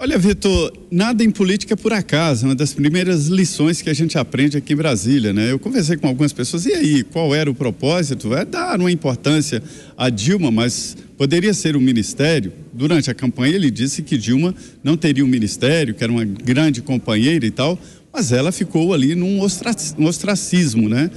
Olha, Vitor, nada em política é por acaso, é uma das primeiras lições que a gente aprende aqui em Brasília, né? Eu conversei com algumas pessoas, e aí, qual era o propósito? É dar uma importância a Dilma, mas poderia ser um ministério? Durante a campanha ele disse que Dilma não teria um ministério, que era uma grande companheira e tal, mas ela ficou ali num ostracismo, né?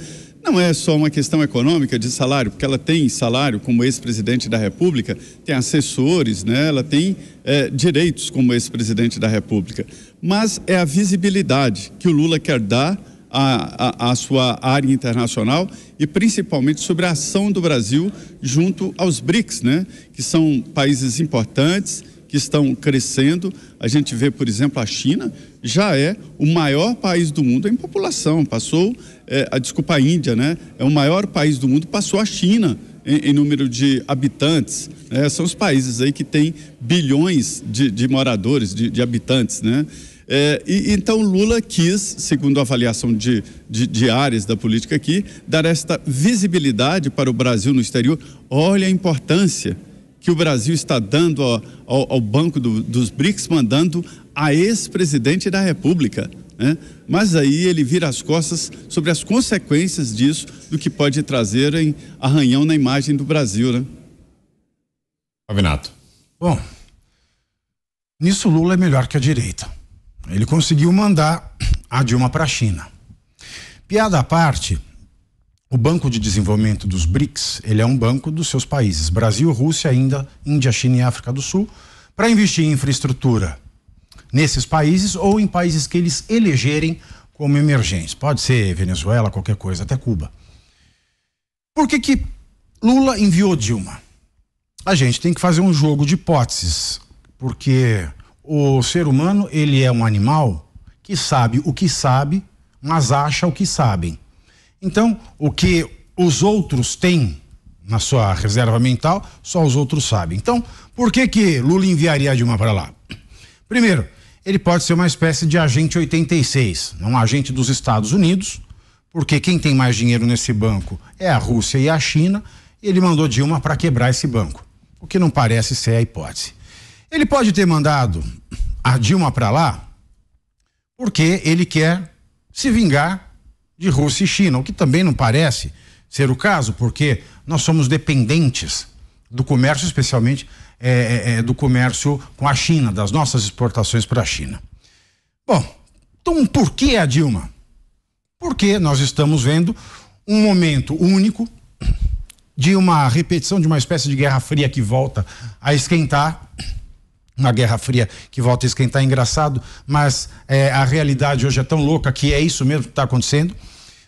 não é só uma questão econômica de salário, porque ela tem salário como ex-presidente da República, tem assessores, né? ela tem é, direitos como ex-presidente da República, mas é a visibilidade que o Lula quer dar à, à, à sua área internacional e principalmente sobre a ação do Brasil junto aos BRICS, né? que são países importantes que estão crescendo. A gente vê, por exemplo, a China já é o maior país do mundo em população. Passou, é, a, desculpa, a Índia, né? É o maior país do mundo, passou a China em, em número de habitantes. Né? São os países aí que têm bilhões de, de moradores, de, de habitantes, né? É, e, então Lula quis, segundo a avaliação de, de, de, áreas da política aqui, dar esta visibilidade para o Brasil no exterior. Olha a importância que o Brasil está dando ao, ao, ao Banco do, dos BRICS, mandando a ex-presidente da República. Né? Mas aí ele vira as costas sobre as consequências disso, do que pode trazer em arranhão na imagem do Brasil. Né? Bom, nisso Lula é melhor que a direita. Ele conseguiu mandar a Dilma para a China. Piada à parte o Banco de Desenvolvimento dos BRICS, ele é um banco dos seus países, Brasil, Rússia, ainda Índia, China e África do Sul, para investir em infraestrutura nesses países ou em países que eles elegerem como emergentes. Pode ser Venezuela, qualquer coisa, até Cuba. Por que que Lula enviou Dilma? A gente tem que fazer um jogo de hipóteses, porque o ser humano, ele é um animal que sabe o que sabe, mas acha o que sabem. Então, o que os outros têm na sua reserva mental, só os outros sabem. Então, por que que Lula enviaria a Dilma para lá? Primeiro, ele pode ser uma espécie de agente 86, um agente dos Estados Unidos, porque quem tem mais dinheiro nesse banco é a Rússia e a China, e ele mandou Dilma para quebrar esse banco, o que não parece ser a hipótese. Ele pode ter mandado a Dilma para lá porque ele quer se vingar de Rússia e China, o que também não parece ser o caso, porque nós somos dependentes do comércio, especialmente é, é, é do comércio com a China, das nossas exportações para a China. Bom, então por que a Dilma? Porque nós estamos vendo um momento único de uma repetição de uma espécie de Guerra Fria que volta a esquentar. Uma Guerra Fria que volta a esquentar, é engraçado, mas é, a realidade hoje é tão louca que é isso mesmo que está acontecendo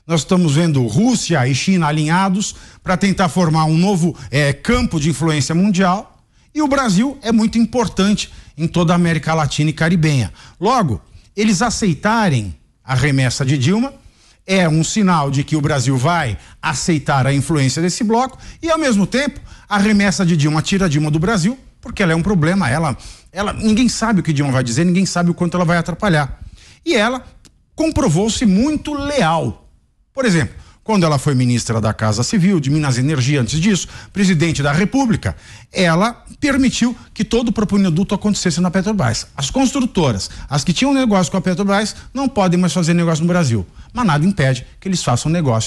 nós estamos vendo Rússia e China alinhados para tentar formar um novo é, campo de influência mundial. E o Brasil é muito importante em toda a América Latina e Caribenha. Logo, eles aceitarem a remessa de Dilma é um sinal de que o Brasil vai aceitar a influência desse bloco e, ao mesmo tempo, a remessa de Dilma tira Dilma do Brasil, porque ela é um problema. Ela, ela, ninguém sabe o que Dilma vai dizer, ninguém sabe o quanto ela vai atrapalhar. E ela comprovou-se muito leal por exemplo, quando ela foi ministra da Casa Civil, de Minas e Energia, antes disso, presidente da República, ela permitiu que todo o propinoduto acontecesse na Petrobras. As construtoras, as que tinham negócio com a Petrobras, não podem mais fazer negócio no Brasil. Mas nada impede que eles façam negócio.